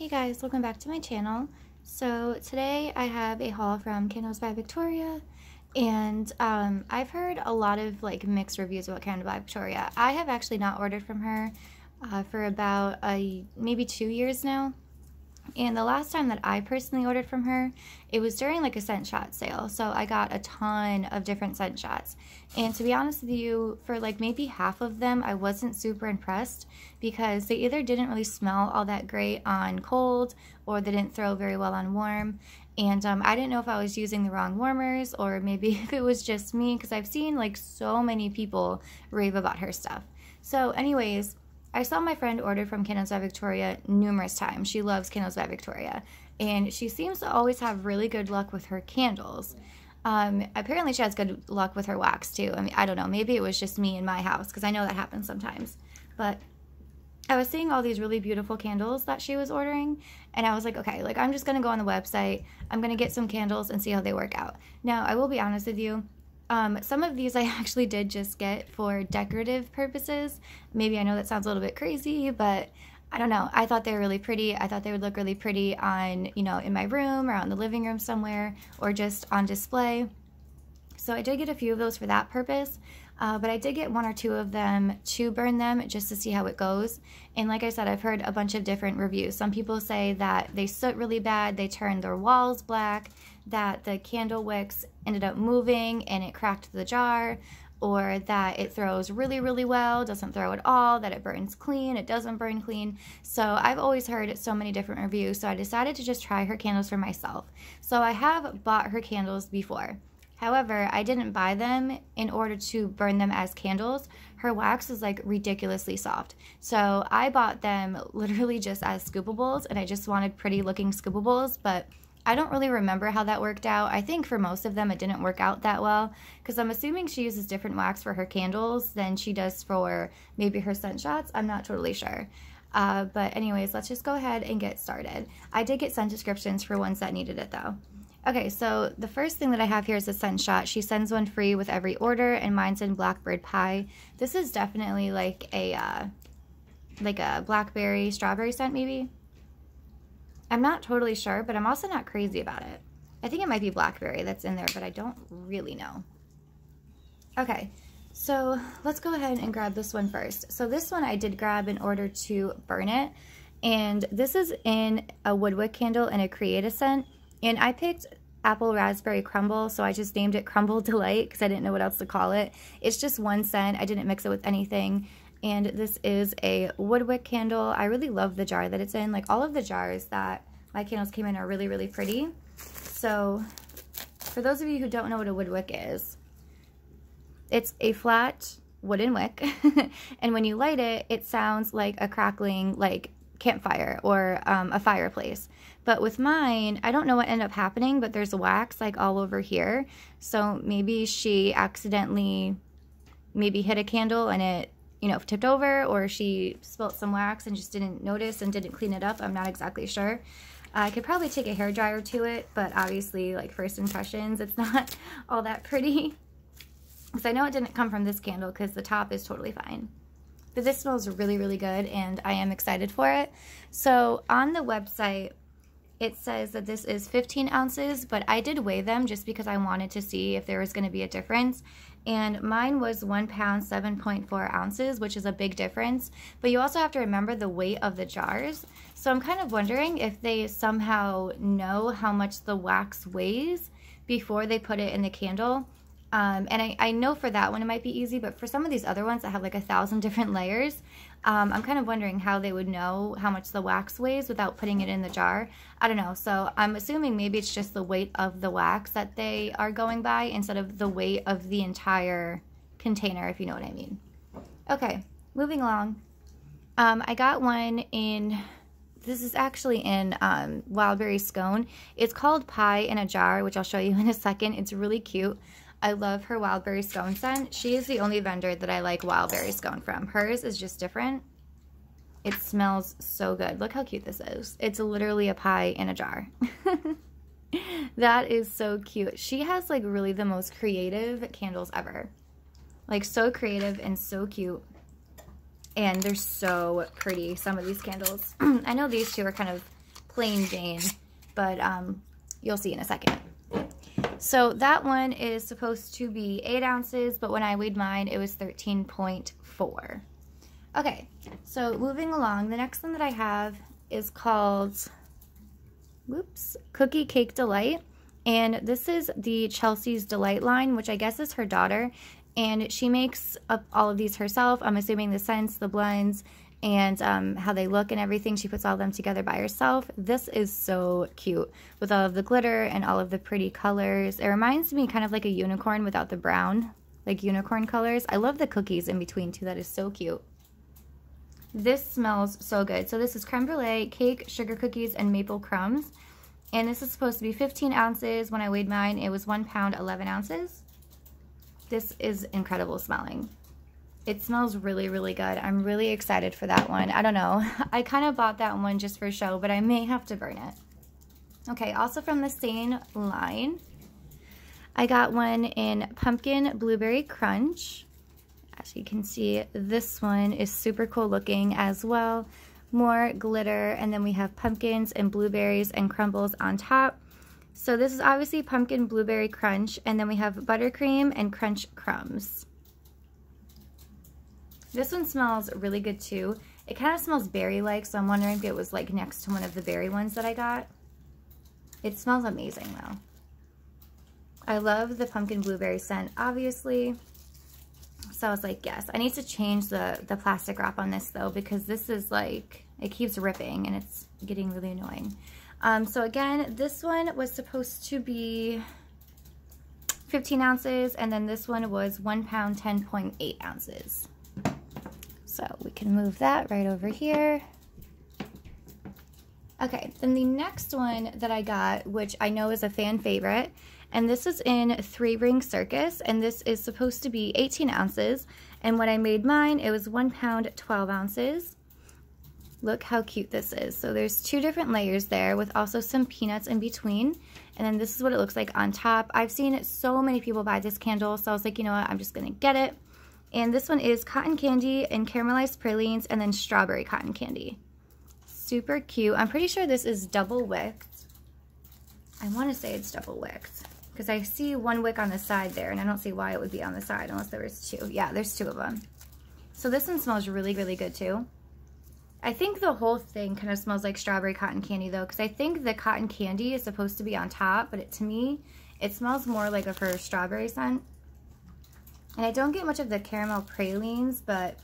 Hey guys, welcome back to my channel. So today I have a haul from Candles by Victoria and um, I've heard a lot of like mixed reviews about Candles by Victoria. I have actually not ordered from her uh, for about a, maybe two years now and the last time that I personally ordered from her, it was during like a scent shot sale. So I got a ton of different scent shots. And to be honest with you, for like maybe half of them, I wasn't super impressed because they either didn't really smell all that great on cold or they didn't throw very well on warm. And um, I didn't know if I was using the wrong warmers or maybe if it was just me because I've seen like so many people rave about her stuff. So anyways, I saw my friend order from Candles by Victoria numerous times. She loves Candles by Victoria, and she seems to always have really good luck with her candles. Um, apparently, she has good luck with her wax too. I mean, I don't know. Maybe it was just me in my house because I know that happens sometimes. But I was seeing all these really beautiful candles that she was ordering, and I was like, okay, like I'm just gonna go on the website. I'm gonna get some candles and see how they work out. Now, I will be honest with you. Um, some of these I actually did just get for decorative purposes. Maybe I know that sounds a little bit crazy, but I don't know. I thought they were really pretty. I thought they would look really pretty on, you know, in my room or on the living room somewhere or just on display. So I did get a few of those for that purpose. Uh, but I did get one or two of them to burn them just to see how it goes. And like I said, I've heard a bunch of different reviews. Some people say that they soot really bad, they turned their walls black, that the candle wicks ended up moving and it cracked the jar, or that it throws really, really well, doesn't throw at all, that it burns clean, it doesn't burn clean. So I've always heard so many different reviews, so I decided to just try her candles for myself. So I have bought her candles before. However, I didn't buy them in order to burn them as candles. Her wax is like ridiculously soft. So I bought them literally just as scoopables and I just wanted pretty looking scoopables, but I don't really remember how that worked out. I think for most of them it didn't work out that well because I'm assuming she uses different wax for her candles than she does for maybe her scent shots. I'm not totally sure. Uh, but anyways, let's just go ahead and get started. I did get scent descriptions for ones that needed it though. Okay, so the first thing that I have here is a scent shot. She sends one free with every order, and mine's in blackbird pie. This is definitely like a uh, like a blackberry strawberry scent, maybe. I'm not totally sure, but I'm also not crazy about it. I think it might be blackberry that's in there, but I don't really know. Okay, so let's go ahead and grab this one first. So this one I did grab in order to burn it, and this is in a woodwick candle and a create a scent. And I picked apple raspberry crumble, so I just named it Crumble Delight because I didn't know what else to call it. It's just one scent. I didn't mix it with anything. And this is a wood wick candle. I really love the jar that it's in. Like all of the jars that my candles came in are really, really pretty. So for those of you who don't know what a wood wick is, it's a flat wooden wick. and when you light it, it sounds like a crackling, like campfire or um, a fireplace. But with mine, I don't know what ended up happening, but there's wax like all over here. So maybe she accidentally maybe hit a candle and it, you know, tipped over or she spilt some wax and just didn't notice and didn't clean it up. I'm not exactly sure. I could probably take a hair dryer to it, but obviously like first impressions, it's not all that pretty. Because I know it didn't come from this candle because the top is totally fine. But this smells really, really good and I am excited for it. So on the website, it says that this is 15 ounces, but I did weigh them just because I wanted to see if there was going to be a difference. And mine was one pound, 7.4 ounces, which is a big difference. But you also have to remember the weight of the jars. So I'm kind of wondering if they somehow know how much the wax weighs before they put it in the candle. Um, and I, I know for that one it might be easy, but for some of these other ones that have like a thousand different layers, um, I'm kind of wondering how they would know how much the wax weighs without putting it in the jar. I don't know. So I'm assuming maybe it's just the weight of the wax that they are going by instead of the weight of the entire container, if you know what I mean. Okay, moving along. Um, I got one in, this is actually in um, Wildberry Scone. It's called Pie in a Jar, which I'll show you in a second. It's really cute. I love her Wildberry Scone scent. She is the only vendor that I like Wildberry Scone from. Hers is just different. It smells so good. Look how cute this is. It's literally a pie in a jar. that is so cute. She has like really the most creative candles ever. Like so creative and so cute. And they're so pretty, some of these candles. I know these two are kind of plain Jane, but um, you'll see in a second. So that one is supposed to be 8 ounces, but when I weighed mine, it was 13.4. Okay, so moving along, the next one that I have is called, whoops, Cookie Cake Delight. And this is the Chelsea's Delight line, which I guess is her daughter. And she makes up all of these herself. I'm assuming the scents, the blends, and um, how they look and everything. She puts all them together by herself. This is so cute with all of the glitter and all of the pretty colors. It reminds me kind of like a unicorn without the brown, like unicorn colors. I love the cookies in between too. That is so cute. This smells so good. So this is creme brulee, cake, sugar cookies, and maple crumbs. And this is supposed to be 15 ounces. When I weighed mine, it was one pound, 11 ounces. This is incredible smelling it smells really, really good. I'm really excited for that one. I don't know. I kind of bought that one just for show, but I may have to burn it. Okay, also from the same line, I got one in Pumpkin Blueberry Crunch. As you can see, this one is super cool looking as well. More glitter, and then we have pumpkins and blueberries and crumbles on top. So this is obviously Pumpkin Blueberry Crunch, and then we have buttercream and crunch crumbs. This one smells really good too. It kind of smells berry-like, so I'm wondering if it was like next to one of the berry ones that I got. It smells amazing though. I love the pumpkin blueberry scent, obviously. So I was like, yes. I need to change the, the plastic wrap on this though because this is like, it keeps ripping and it's getting really annoying. Um, so again, this one was supposed to be 15 ounces and then this one was one pound, 10.8 ounces. So we can move that right over here. Okay, then the next one that I got, which I know is a fan favorite, and this is in Three Ring Circus, and this is supposed to be 18 ounces, and when I made mine, it was one pound, 12 ounces. Look how cute this is. So there's two different layers there with also some peanuts in between. And then this is what it looks like on top. I've seen so many people buy this candle, so I was like, you know what, I'm just gonna get it. And this one is cotton candy and caramelized pralines and then strawberry cotton candy. Super cute. I'm pretty sure this is double wick. I want to say it's double wicked because I see one wick on the side there and I don't see why it would be on the side unless there was two. Yeah, there's two of them. So this one smells really, really good too. I think the whole thing kind of smells like strawberry cotton candy though because I think the cotton candy is supposed to be on top but it, to me it smells more like a her strawberry scent and I don't get much of the caramel pralines, but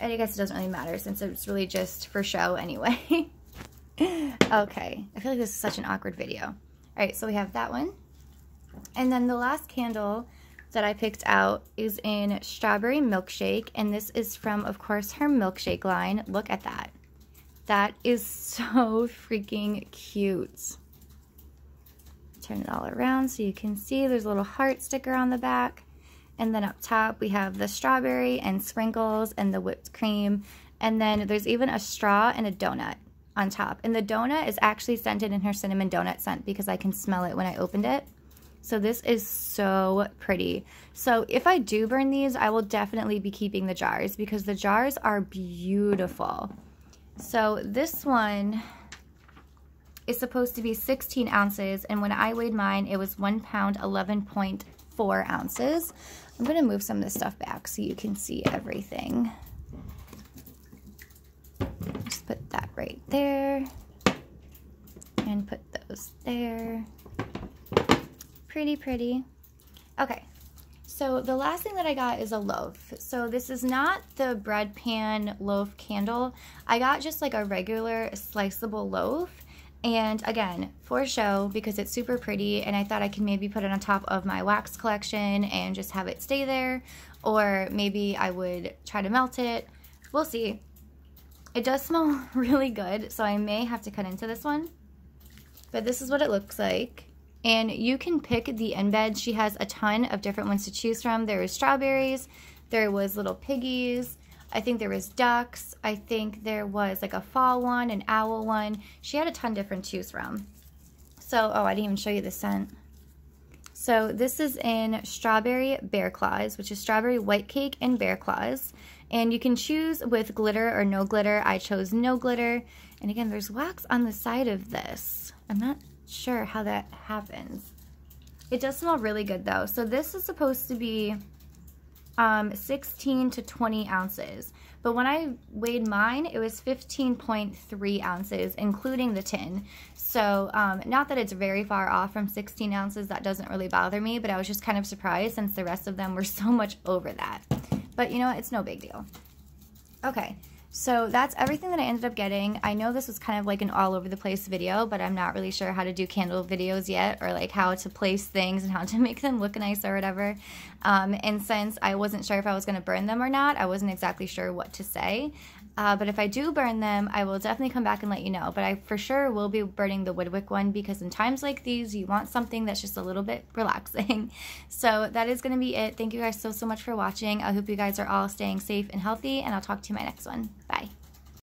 I guess it doesn't really matter since it's really just for show anyway. okay, I feel like this is such an awkward video. All right, so we have that one. And then the last candle that I picked out is in Strawberry Milkshake, and this is from, of course, her milkshake line. Look at that. That is so freaking cute turn it all around so you can see there's a little heart sticker on the back. And then up top we have the strawberry and sprinkles and the whipped cream. And then there's even a straw and a donut on top. And the donut is actually scented in her cinnamon donut scent because I can smell it when I opened it. So this is so pretty. So if I do burn these, I will definitely be keeping the jars because the jars are beautiful. So this one is supposed to be 16 ounces, and when I weighed mine, it was one pound, 11.4 ounces. I'm gonna move some of this stuff back so you can see everything. Just put that right there, and put those there. Pretty, pretty. Okay, so the last thing that I got is a loaf. So this is not the bread pan loaf candle. I got just like a regular sliceable loaf and again, for show because it's super pretty and I thought I could maybe put it on top of my wax collection and just have it stay there or maybe I would try to melt it. We'll see. It does smell really good so I may have to cut into this one. But this is what it looks like. And you can pick the embed. She has a ton of different ones to choose from. There was strawberries, there was little piggies, I think there was ducks. I think there was like a fall one, an owl one. She had a ton different to choose from. So, oh, I didn't even show you the scent. So this is in Strawberry Bear Claws, which is Strawberry White Cake and Bear Claws. And you can choose with glitter or no glitter. I chose no glitter. And again, there's wax on the side of this. I'm not sure how that happens. It does smell really good though. So this is supposed to be um, 16 to 20 ounces. But when I weighed mine, it was 15.3 ounces, including the tin. So um, not that it's very far off from 16 ounces, that doesn't really bother me, but I was just kind of surprised since the rest of them were so much over that. But you know, it's no big deal. Okay, so that's everything that I ended up getting. I know this was kind of like an all over the place video, but I'm not really sure how to do candle videos yet or like how to place things and how to make them look nice or whatever. Um, and since I wasn't sure if I was going to burn them or not, I wasn't exactly sure what to say. Uh, but if I do burn them, I will definitely come back and let you know. But I for sure will be burning the Woodwick one because in times like these, you want something that's just a little bit relaxing. so that is going to be it. Thank you guys so, so much for watching. I hope you guys are all staying safe and healthy, and I'll talk to you in my next one. Bye.